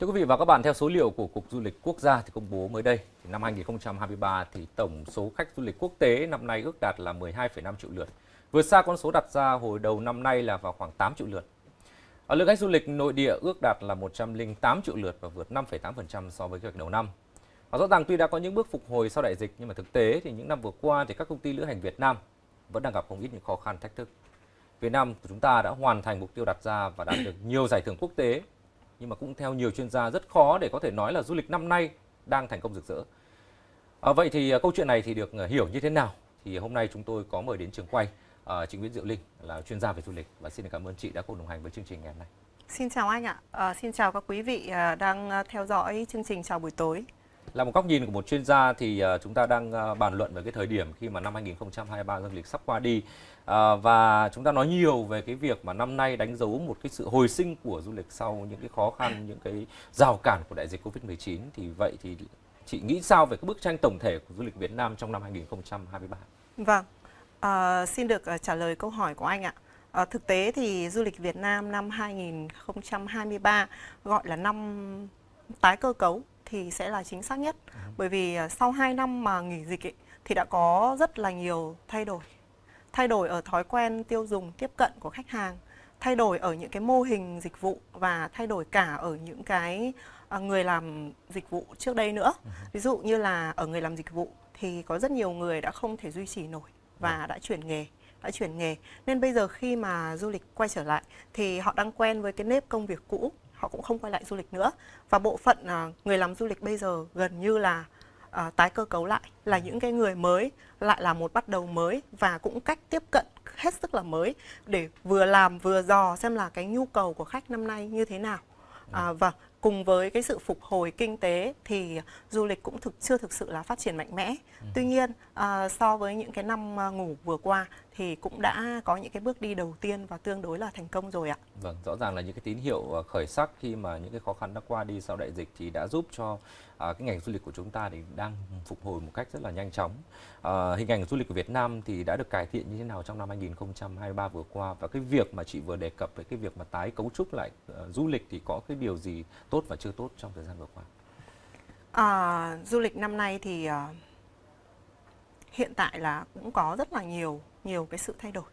Thưa quý vị và các bạn, theo số liệu của Cục Du lịch Quốc gia thì công bố mới đây, thì năm 2023 thì tổng số khách du lịch quốc tế năm nay ước đạt là 12,5 triệu lượt, vượt xa con số đặt ra hồi đầu năm nay là vào khoảng 8 triệu lượt. Ở lượng khách du lịch nội địa ước đạt là 108 triệu lượt và vượt 5,8% so với kế hoạch đầu năm. Và rõ ràng tuy đã có những bước phục hồi sau đại dịch nhưng mà thực tế thì những năm vừa qua thì các công ty lữ hành Việt Nam vẫn đang gặp không ít những khó khăn thách thức. Việt Nam của chúng ta đã hoàn thành mục tiêu đặt ra và đạt được nhiều giải thưởng quốc tế nhưng mà cũng theo nhiều chuyên gia rất khó để có thể nói là du lịch năm nay đang thành công rực rỡ. À, vậy thì à, câu chuyện này thì được à, hiểu như thế nào? Thì hôm nay chúng tôi có mời đến trường quay uh, chị Nguyễn Diệu Linh là chuyên gia về du lịch và xin được cảm ơn chị đã cùng đồng hành với chương trình ngày hôm nay. Xin chào anh ạ, à, xin chào các quý vị đang theo dõi chương trình chào buổi tối. Là một góc nhìn của một chuyên gia thì ờ, chúng ta đang ờ, bàn luận về cái thời điểm khi mà năm 2023 dương lịch sắp qua đi à, và chúng ta nói nhiều về cái việc mà năm nay đánh dấu một cái sự hồi sinh của du lịch sau những cái khó khăn, những cái rào cản của đại dịch Covid-19 thì vậy thì chị nghĩ sao về cái bức tranh tổng thể của du lịch Việt Nam trong năm 2023? Vâng, à, xin được trả lời câu hỏi của anh ạ. À, thực tế thì du lịch Việt Nam năm 2023 gọi là năm tái cơ cấu thì sẽ là chính xác nhất. Ừ. Bởi vì à, sau 2 năm mà nghỉ dịch ấy, thì đã có rất là nhiều thay đổi. Thay đổi ở thói quen tiêu dùng, tiếp cận của khách hàng, thay đổi ở những cái mô hình dịch vụ và thay đổi cả ở những cái à, người làm dịch vụ trước đây nữa. Ừ. Ví dụ như là ở người làm dịch vụ thì có rất nhiều người đã không thể duy trì nổi và vâng. đã chuyển nghề đã chuyển nghề nên bây giờ khi mà du lịch quay trở lại thì họ đang quen với cái nếp công việc cũ họ cũng không quay lại du lịch nữa và bộ phận uh, người làm du lịch bây giờ gần như là uh, tái cơ cấu lại là những cái người mới lại là một bắt đầu mới và cũng cách tiếp cận hết sức là mới để vừa làm vừa dò xem là cái nhu cầu của khách năm nay như thế nào uh, và cùng với cái sự phục hồi kinh tế thì du lịch cũng thực chưa thực sự là phát triển mạnh mẽ. Ừ. Tuy nhiên à, so với những cái năm ngủ vừa qua thì cũng đã có những cái bước đi đầu tiên và tương đối là thành công rồi ạ. Vâng, rõ ràng là những cái tín hiệu à, khởi sắc khi mà những cái khó khăn đã qua đi sau đại dịch thì đã giúp cho à, cái ngành du lịch của chúng ta thì đang phục hồi một cách rất là nhanh chóng. À, hình ảnh du lịch của Việt Nam thì đã được cải thiện như thế nào trong năm 2023 vừa qua và cái việc mà chị vừa đề cập với cái việc mà tái cấu trúc lại uh, du lịch thì có cái điều gì tốt và chưa tốt trong thời gian vừa qua? À, du lịch năm nay thì uh hiện tại là cũng có rất là nhiều nhiều cái sự thay đổi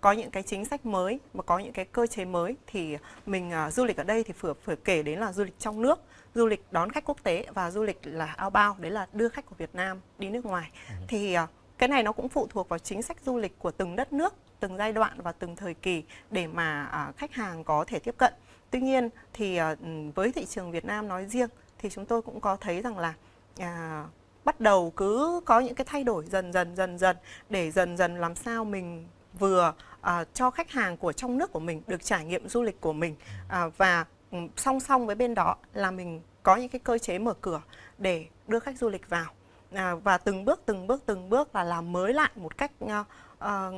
có những cái chính sách mới và có những cái cơ chế mới thì mình uh, du lịch ở đây thì phải, phải kể đến là du lịch trong nước du lịch đón khách quốc tế và du lịch là outbound đấy là đưa khách của Việt Nam đi nước ngoài ừ. thì uh, cái này nó cũng phụ thuộc vào chính sách du lịch của từng đất nước từng giai đoạn và từng thời kỳ để mà uh, khách hàng có thể tiếp cận tuy nhiên thì uh, với thị trường Việt Nam nói riêng thì chúng tôi cũng có thấy rằng là uh, bắt đầu cứ có những cái thay đổi dần dần dần dần để dần dần làm sao mình vừa à, cho khách hàng của trong nước của mình được trải nghiệm du lịch của mình à, và ừ, song song với bên đó là mình có những cái cơ chế mở cửa để đưa khách du lịch vào à, và từng bước từng bước từng bước là làm mới lại một cách à, à,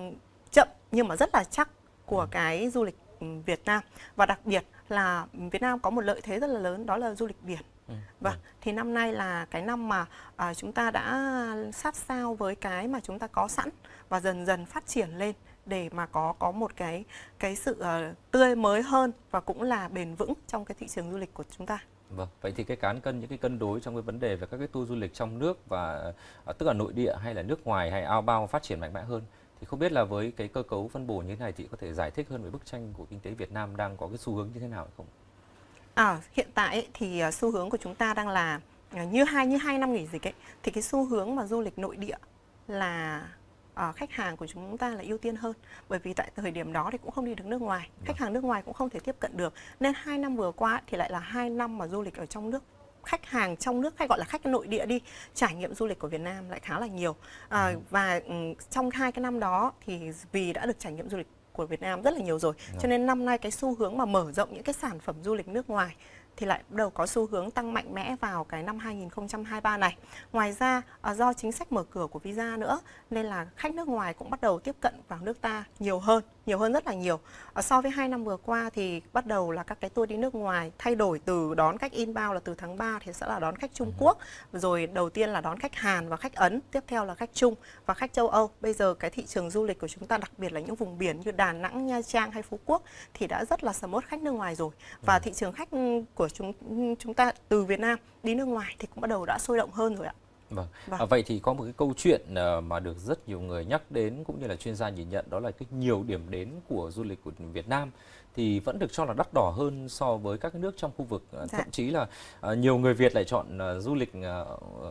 chậm nhưng mà rất là chắc của ừ. cái du lịch ừ, Việt Nam và đặc biệt là Việt Nam có một lợi thế rất là lớn đó là du lịch biển. Ừ. Vâng. vâng, thì năm nay là cái năm mà à, chúng ta đã sát sao với cái mà chúng ta có sẵn và dần dần phát triển lên để mà có có một cái cái sự uh, tươi mới hơn và cũng là bền vững trong cái thị trường du lịch của chúng ta. Vâng, vậy thì cái cán cân những cái cân đối trong cái vấn đề về các cái tour du lịch trong nước và à, tức là nội địa hay là nước ngoài hay ao bao phát triển mạnh mẽ hơn thì không biết là với cái cơ cấu phân bổ như thế này chị có thể giải thích hơn về bức tranh của kinh tế Việt Nam đang có cái xu hướng như thế nào hay không? À, hiện tại thì à, xu hướng của chúng ta đang là à, như hai như hai năm nghỉ dịch ấy thì cái xu hướng mà du lịch nội địa là à, khách hàng của chúng ta là ưu tiên hơn bởi vì tại thời điểm đó thì cũng không đi được nước ngoài dạ. khách hàng nước ngoài cũng không thể tiếp cận được nên hai năm vừa qua thì lại là hai năm mà du lịch ở trong nước khách hàng trong nước hay gọi là khách nội địa đi trải nghiệm du lịch của Việt Nam lại khá là nhiều à, ừ. và ừ, trong hai cái năm đó thì vì đã được trải nghiệm du lịch của Việt Nam rất là nhiều rồi. Dạ. Cho nên năm nay cái xu hướng mà mở rộng những cái sản phẩm du lịch nước ngoài thì lại bắt đầu có xu hướng tăng mạnh mẽ vào cái năm 2023 này. Ngoài ra à, do chính sách mở cửa của visa nữa nên là khách nước ngoài cũng bắt đầu tiếp cận vào nước ta nhiều hơn, nhiều hơn rất là nhiều. So với hai năm vừa qua thì bắt đầu là các cái tour đi nước ngoài thay đổi từ đón khách inbound là từ tháng 3 thì sẽ là đón khách Trung Quốc, rồi đầu tiên là đón khách Hàn và khách Ấn, tiếp theo là khách Trung và khách châu Âu. Bây giờ cái thị trường du lịch của chúng ta đặc biệt là những vùng biển như Đà Nẵng, Nha Trang hay Phú Quốc thì đã rất là sầm uất khách nước ngoài rồi. Và ừ. thị trường khách của của chúng chúng ta từ Việt Nam đi nước ngoài thì cũng bắt đầu đã sôi động hơn rồi ạ. Vâng. vâng. À, vậy thì có một cái câu chuyện ờ, mà được rất nhiều người nhắc đến cũng như là chuyên gia nhìn nhận đó là cái nhiều điểm đến của du lịch của Việt Nam thì vẫn được cho là đắt đỏ hơn so với các nước trong khu vực ờ, dạ. thậm chí là ờ, nhiều người Việt lại chọn du lịch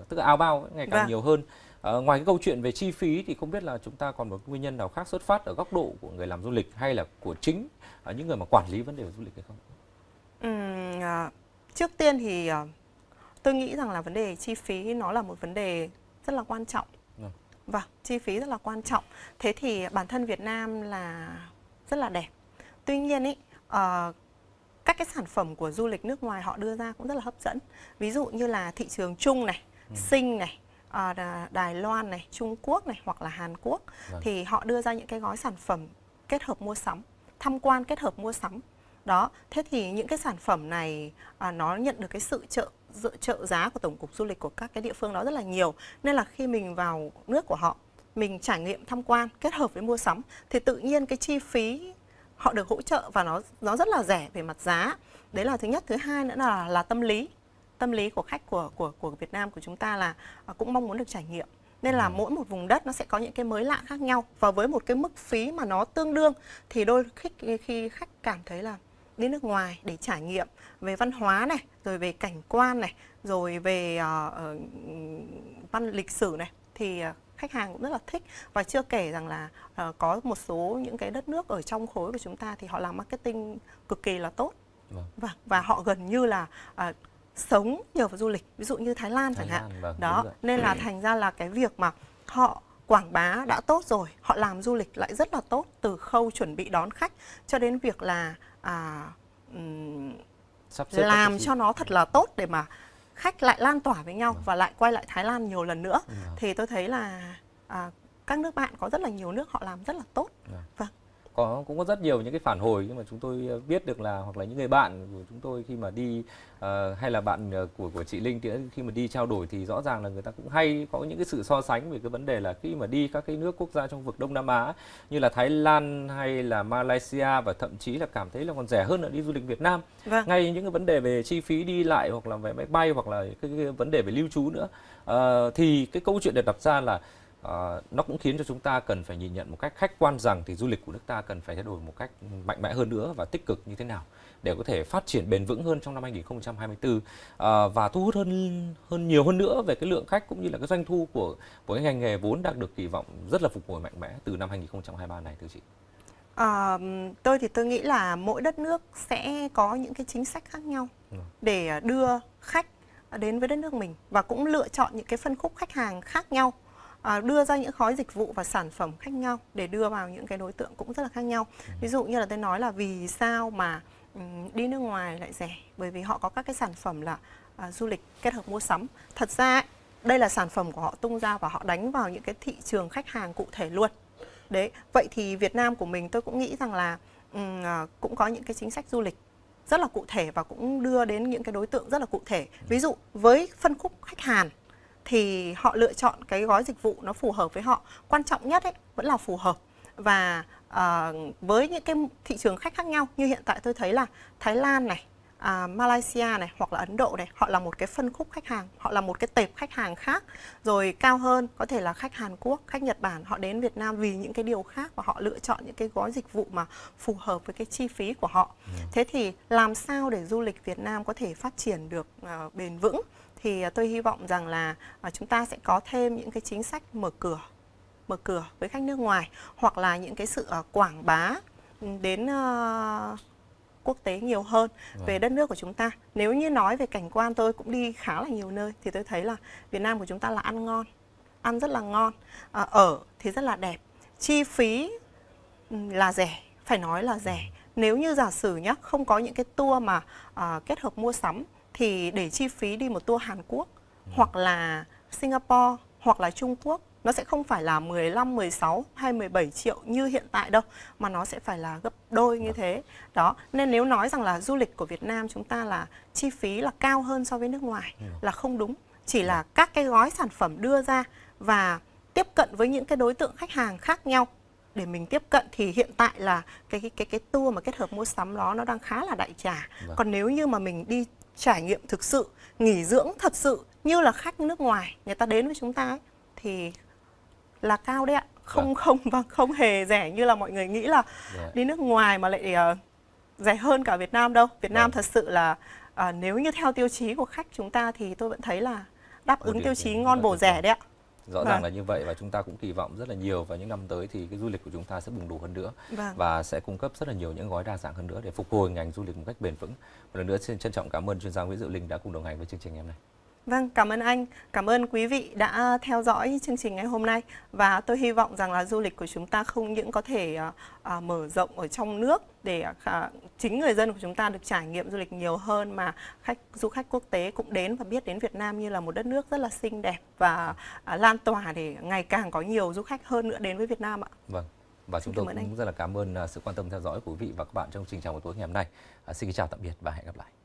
tức là ao bao ngày càng vâng. nhiều hơn. À, ngoài cái câu chuyện về chi phí thì không biết là chúng ta còn một nguyên nhân nào khác xuất phát ở góc độ của người làm du lịch hay là của chính những người mà quản lý vấn đề du lịch hay không? à, trước tiên thì à, tôi nghĩ rằng là vấn đề chi phí nó là một vấn đề rất là quan trọng. Vâng, vâng chi phí rất là quan trọng. Thế thì bản thân Việt Nam là rất là đẹp. Tuy nhiên ý, à, các cái sản phẩm của du lịch nước ngoài họ đưa ra cũng rất là hấp dẫn. Ví dụ như là thị trường Trung này, ừ. Sinh này, à, Đài Loan này, Trung Quốc này hoặc là Hàn Quốc vâng. thì họ đưa ra những cái gói sản phẩm kết hợp mua sắm, tham quan kết hợp mua sắm đó thế thì những cái sản phẩm này à, nó nhận được cái sự trợ dự trợ giá của tổng cục du lịch của các cái địa phương đó rất là nhiều nên là khi mình vào nước của họ mình trải nghiệm tham quan kết hợp với mua sắm thì tự nhiên cái chi phí họ được hỗ trợ và nó nó rất là rẻ về mặt giá đấy là thứ nhất thứ hai nữa là là tâm lý tâm lý của khách của của của Việt Nam của chúng ta là à, cũng mong muốn được trải nghiệm nên là ừ. mỗi một vùng đất nó sẽ có những cái mới lạ khác nhau và với một cái mức phí mà nó tương đương thì đôi khi khi khách cảm thấy là đi nước ngoài để trải nghiệm về văn hóa này, rồi về cảnh quan này, rồi về uh, văn lịch sử này thì ờ, khách hàng cũng rất là thích và chưa kể rằng là uh, có một số những cái đất nước ở trong khối của chúng ta thì họ làm marketing cực kỳ là tốt vâng. và và họ gần như là uh, sống nhờ vào du lịch ví dụ như Thái Lan Thái chẳng Lan, hạn vâng, đó nên là thành ra là cái việc mà họ quảng bá đã tốt rồi họ làm du lịch lại rất là tốt từ khâu chuẩn bị đón khách cho đến việc là à, Sắp xếp làm cho nó thật là tốt để mà khách lại lan tỏa với nhau vâng. và lại quay lại Thái Lan nhiều lần nữa vâng. thì tôi thấy là à, các nước bạn có rất là nhiều nước họ làm rất là tốt vâng, vâng có cũng có rất nhiều những cái phản hồi nhưng mà chúng tôi ờ, biết được là hoặc là những người bạn của chúng tôi khi mà đi uh, hay là bạn ờ, của của chị Linh thì khi mà đi trao đổi thì rõ ràng là người ta cũng hay có những cái sự so sánh về cái vấn đề là khi mà đi các cái nước quốc gia trong vực Đông Nam Á như là Thái Lan hay là Malaysia và thậm chí là cảm thấy là còn rẻ hơn là đi du lịch Việt Nam. Vâng. Ngay những cái vấn đề về chi phí đi lại hoặc là về máy bay hoặc là cái, cái vấn đề về lưu trú nữa. Uh, thì cái câu chuyện được đặt ra là Ờ, nó cũng khiến cho chúng ta cần phải nhìn nhận một cách khách quan rằng thì du lịch của nước ta cần phải thay đổi một cách mạnh mẽ hơn nữa và tích cực như thế nào để có thể phát triển bền vững hơn trong năm 2024 à, ờ, và thu hút hơn hơn nhiều hơn nữa về cái lượng khách cũng như là cái doanh thu của của cái ngành nghề vốn đang được kỳ vọng rất là phục hồi mạnh mẽ từ năm 2023 này thưa chị. À, tôi thì tôi nghĩ là mỗi đất nước sẽ có những cái chính sách khác nhau vâng. để đưa khách đến với đất nước mình và cũng lựa chọn những cái phân khúc khách hàng khác nhau à, đưa ra những khói dịch vụ và sản phẩm khác nhau để đưa vào những cái đối tượng cũng rất là khác nhau ừ. ví dụ như là tôi nói là vì sao mà um, đi nước ngoài lại rẻ bởi vì họ có các cái sản phẩm là à, du lịch kết hợp mua sắm thật ra đây là sản phẩm của họ tung ra và họ đánh vào những cái thị trường khách hàng cụ thể luôn đấy vậy thì Việt Nam của mình tôi cũng nghĩ rằng là um, à, cũng có những cái chính sách du lịch rất là cụ thể và cũng đưa đến những cái đối tượng rất là cụ thể ví dụ với phân khúc khách hàng thì họ lựa chọn cái gói dịch vụ nó phù hợp với họ quan trọng nhất ấy, vẫn là phù hợp và uh, với những cái thị trường khách khác nhau như hiện tại tôi thấy là Thái Lan này À, Malaysia này hoặc là Ấn Độ này họ là một cái phân khúc khách hàng họ là một cái tệp khách hàng khác rồi cao hơn có thể là khách Hàn Quốc khách Nhật Bản họ đến Việt Nam vì những cái điều khác và họ lựa chọn những cái gói dịch vụ mà phù hợp với cái chi phí của họ ừ. thế thì làm sao để du lịch Việt Nam có thể phát triển được à, bền vững thì à, tôi hy vọng rằng là chúng ta sẽ có thêm những cái chính sách mở cửa mở cửa với khách nước ngoài hoặc là những cái sự quảng bá đến quốc tế nhiều hơn về vâng. đất nước của chúng ta. Nếu như nói về cảnh quan tôi cũng đi khá là nhiều nơi thì tôi thấy là Việt Nam của chúng ta là ăn ngon, ăn rất là ngon, à, ở thì rất là đẹp, chi phí ừ, là rẻ, phải nói là rẻ. Vâng. Nếu như giả sử nhá, không có những cái tour mà à, kết hợp mua sắm thì để chi phí đi một tour Hàn Quốc vâng. hoặc là Singapore hoặc là Trung Quốc nó sẽ không phải là 15, 16 hay 17 triệu như hiện tại đâu mà nó sẽ phải là gấp đôi như thế. Đó, nên nếu nói rằng là du lịch của Việt Nam chúng ta là chi phí là cao hơn so với nước ngoài dạ. là không đúng. Chỉ dạ. là các cái gói sản phẩm đưa ra và tiếp cận với những cái đối tượng khách hàng khác nhau để mình tiếp cận thì hiện tại là cái cái cái cái tour mà kết hợp mua sắm đó nó đang khá là đại trà. Vâng. Còn nếu như mà mình đi trải nghiệm thực sự, nghỉ dưỡng thật sự như là khách nước ngoài người ta đến với chúng ta ấy, thì là cao đấy ạ dạ. không yeah. không và vâng, không hề rẻ như là mọi người nghĩ là yeah. Dạ. đi nước ngoài mà lại uh, rẻ hơn cả Việt Nam đâu Việt Nam yeah. Vâng. thật sự là uh, nếu như theo tiêu chí của khách chúng ta thì tôi vẫn thấy là đáp ứng tiêu chí ngon bổ rẻ đấy ạ rõ vâng. ràng là như vậy và chúng ta cũng kỳ vọng rất là nhiều vào những năm tới thì cái du lịch của chúng ta sẽ bùng đủ hơn nữa vâng. và sẽ cung cấp rất là nhiều những gói đa dạng hơn nữa để phục hồi ngành du lịch một cách bền vững một lần nữa xin trân trọng cảm ơn chuyên gia Nguyễn Diệu Linh đã cùng đồng hành với chương trình ngày hôm nay Vâng, cảm ơn anh. Cảm ơn quý vị đã theo dõi chương trình ngày hôm nay và tôi hy vọng rằng là du lịch của chúng ta không những có thể à, mở rộng ở trong nước để à, chính người dân của chúng ta được trải nghiệm du lịch nhiều hơn mà khách du khách quốc tế cũng đến và biết đến Việt Nam như là một đất nước rất là xinh đẹp và à, lan tỏa để ngày càng có nhiều du khách hơn nữa đến với Việt Nam ạ. Vâng. Và chúng tôi cũng anh. rất là cảm ơn sự quan tâm theo dõi của quý vị và các bạn trong chương trình chào buổi tối ngày hôm nay. À, xin chào tạm biệt và hẹn gặp lại.